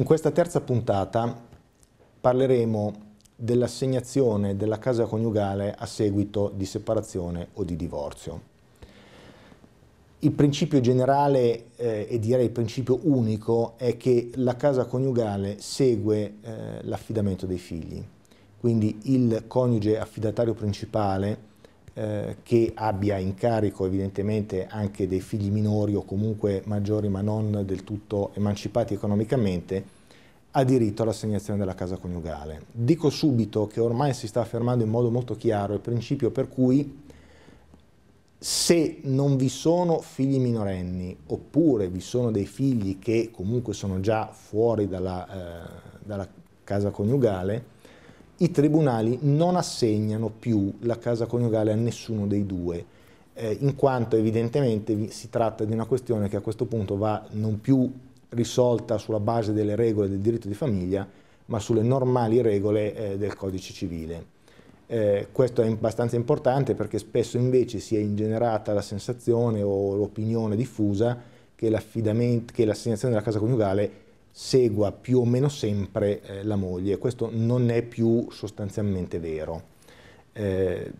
In questa terza puntata parleremo dell'assegnazione della casa coniugale a seguito di separazione o di divorzio. Il principio generale eh, e direi il principio unico è che la casa coniugale segue eh, l'affidamento dei figli, quindi il coniuge affidatario principale eh, che abbia in carico evidentemente anche dei figli minori o comunque maggiori ma non del tutto emancipati economicamente, ha diritto all'assegnazione della casa coniugale. Dico subito che ormai si sta affermando in modo molto chiaro il principio per cui se non vi sono figli minorenni oppure vi sono dei figli che comunque sono già fuori dalla, eh, dalla casa coniugale, i tribunali non assegnano più la casa coniugale a nessuno dei due, eh, in quanto evidentemente si tratta di una questione che a questo punto va non più risolta sulla base delle regole del diritto di famiglia, ma sulle normali regole eh, del codice civile. Eh, questo è abbastanza importante perché spesso invece si è ingenerata la sensazione o l'opinione diffusa che, che l'assegnazione della casa coniugale segua più o meno sempre eh, la moglie. Questo non è più sostanzialmente vero. Eh,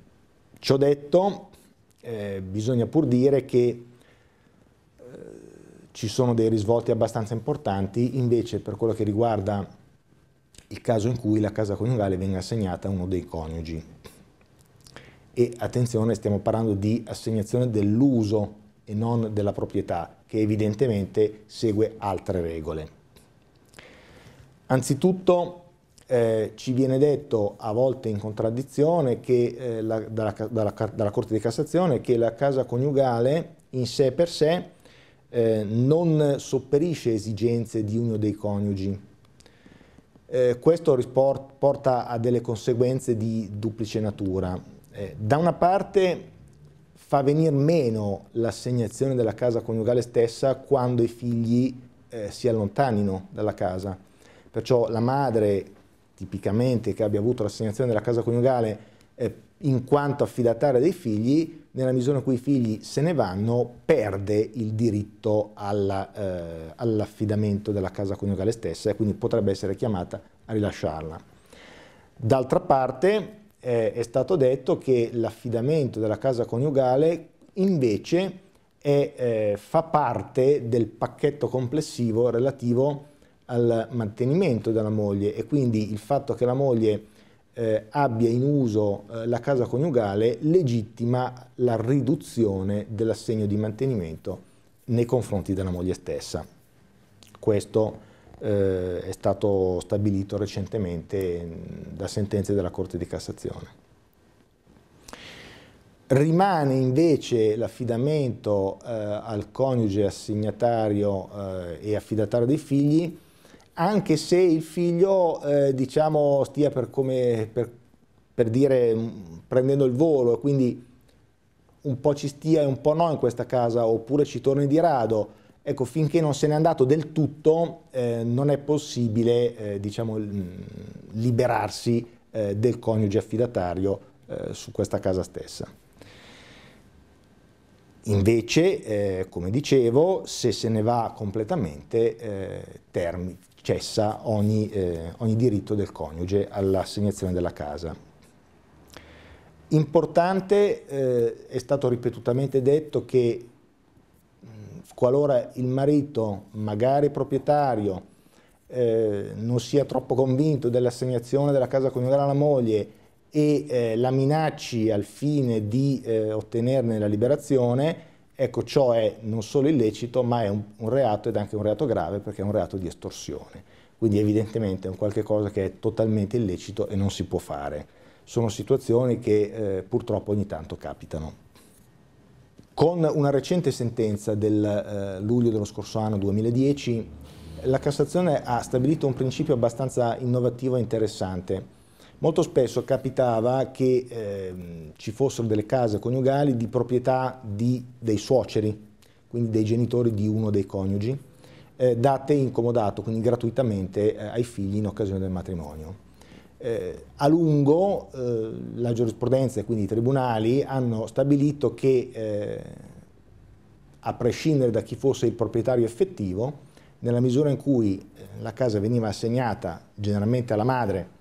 ciò detto, eh, bisogna pur dire che eh, ci sono dei risvolti abbastanza importanti, invece per quello che riguarda il caso in cui la casa coniugale venga assegnata a uno dei coniugi. E attenzione, stiamo parlando di assegnazione dell'uso e non della proprietà, che evidentemente segue altre regole. Anzitutto eh, ci viene detto a volte in contraddizione che, eh, la, dalla, dalla, dalla, Corte di Cassazione che la casa coniugale in sé per sé eh, non sopperisce esigenze di uno dei coniugi. Eh, questo risport, porta a delle conseguenze di duplice natura. Eh, da una parte fa venir meno l'assegnazione della casa coniugale stessa quando i figli eh, si allontanino dalla casa Perciò la madre, tipicamente che abbia avuto l'assegnazione della casa coniugale eh, in quanto affidataria dei figli, nella misura in cui i figli se ne vanno, perde il diritto eh, all'affidamento eh, all della casa coniugale stessa e quindi potrebbe essere chiamata a rilasciarla. D'altra parte eh, è stato detto che l'affidamento della casa coniugale invece è, eh, fa parte del pacchetto complessivo relativo al mantenimento della moglie e quindi il fatto che la moglie eh, abbia in uso eh, la casa coniugale legittima la riduzione dell'assegno di mantenimento nei confronti della moglie stessa. Questo eh, è stato stabilito recentemente da sentenze della Corte di Cassazione. Rimane invece l'affidamento eh, al coniuge assegnatario eh, e affidatario dei figli anche se il figlio eh, diciamo, stia per, come, per, per dire mm, prendendo il volo, quindi un po' ci stia e un po' no in questa casa, oppure ci torni di rado. Ecco, finché non se n'è andato del tutto, eh, non è possibile eh, diciamo, liberarsi eh, del coniuge affidatario eh, su questa casa stessa. Invece, eh, come dicevo, se se ne va completamente, eh, termine cessa ogni, eh, ogni diritto del coniuge all'assegnazione della casa. Importante, eh, è stato ripetutamente detto che qualora il marito, magari proprietario, eh, non sia troppo convinto dell'assegnazione della casa coniugale alla moglie e eh, la minacci al fine di eh, ottenerne la liberazione, Ecco, ciò è non solo illecito, ma è un, un, reato ed anche un reato grave perché è un reato di estorsione. Quindi evidentemente è un qualche cosa che è totalmente illecito e non si può fare. Sono situazioni che eh, purtroppo ogni tanto capitano. Con una recente sentenza del eh, luglio dello scorso anno 2010, la Cassazione ha stabilito un principio abbastanza innovativo e interessante Molto spesso capitava che eh, ci fossero delle case coniugali di proprietà di, dei suoceri, quindi dei genitori di uno dei coniugi, eh, date incomodato, quindi gratuitamente eh, ai figli in occasione del matrimonio. Eh, a lungo eh, la giurisprudenza e quindi i tribunali hanno stabilito che eh, a prescindere da chi fosse il proprietario effettivo, nella misura in cui eh, la casa veniva assegnata generalmente alla madre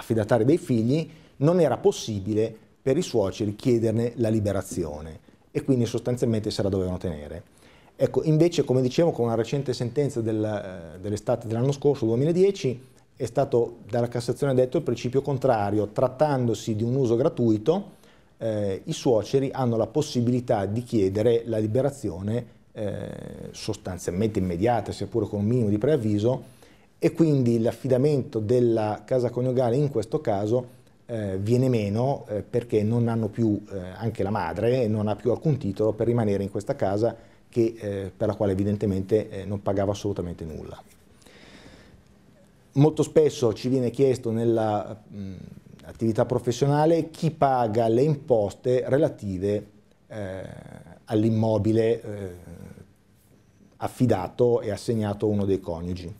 affidatari dei figli, non era possibile per i suoceri chiederne la liberazione e quindi sostanzialmente se la dovevano tenere. Ecco, invece, come dicevo, con una recente sentenza del, eh, dell'estate dell'anno scorso, 2010, è stato dalla Cassazione detto il principio contrario, trattandosi di un uso gratuito, eh, i suoceri hanno la possibilità di chiedere la liberazione eh, sostanzialmente immediata, seppur con un minimo di preavviso, e quindi l'affidamento della casa coniugale in questo caso eh, viene meno eh, perché non hanno più, eh, anche la madre e non ha più alcun titolo per rimanere in questa casa che, eh, per la quale evidentemente eh, non pagava assolutamente nulla. Molto spesso ci viene chiesto nell'attività professionale chi paga le imposte relative eh, all'immobile affidato e assegnato a uno dei coniugi.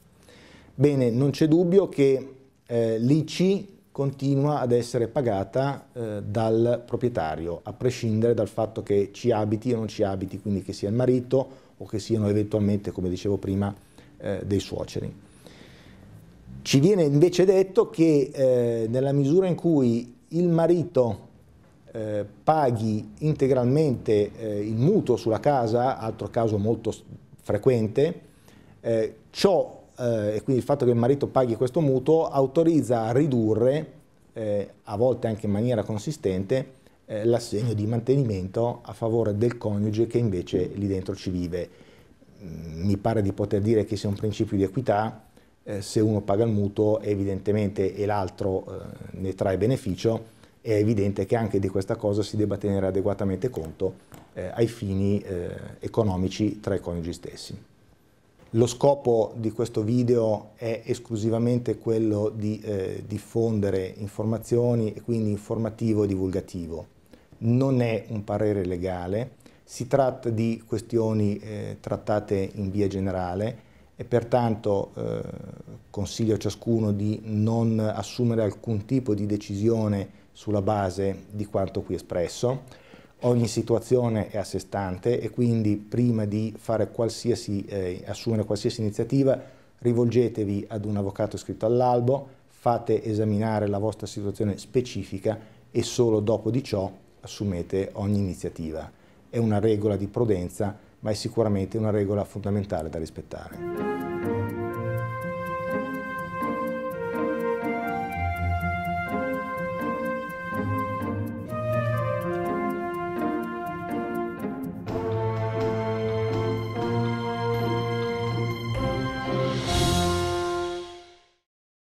Bene, non c'è dubbio che eh, l'IC continua ad essere pagata eh, dal proprietario, a prescindere dal fatto che ci abiti o non ci abiti, quindi che sia il marito o che siano eventualmente, come dicevo prima, eh, dei suoceri. Ci viene invece detto che eh, nella misura in cui il marito eh, paghi integralmente eh, il mutuo sulla casa, altro caso molto frequente, eh, ciò eh, e quindi il fatto che il marito paghi questo mutuo autorizza a ridurre, eh, a volte anche in maniera consistente, eh, l'assegno di mantenimento a favore del coniuge che invece lì dentro ci vive. Mm, mi pare di poter dire che sia un principio di equità, eh, se uno paga il mutuo evidentemente e l'altro eh, ne trae beneficio, è evidente che anche di questa cosa si debba tenere adeguatamente conto eh, ai fini eh, economici tra i coniugi stessi. Lo scopo di questo video è esclusivamente quello di eh, diffondere informazioni e quindi informativo e divulgativo. Non è un parere legale, si tratta di questioni eh, trattate in via generale e pertanto eh, consiglio a ciascuno di non assumere alcun tipo di decisione sulla base di quanto qui espresso ogni situazione è a sé stante e quindi prima di qualsiasi, eh, assumere qualsiasi iniziativa rivolgetevi ad un avvocato iscritto all'albo, fate esaminare la vostra situazione specifica e solo dopo di ciò assumete ogni iniziativa. È una regola di prudenza, ma è sicuramente una regola fondamentale da rispettare.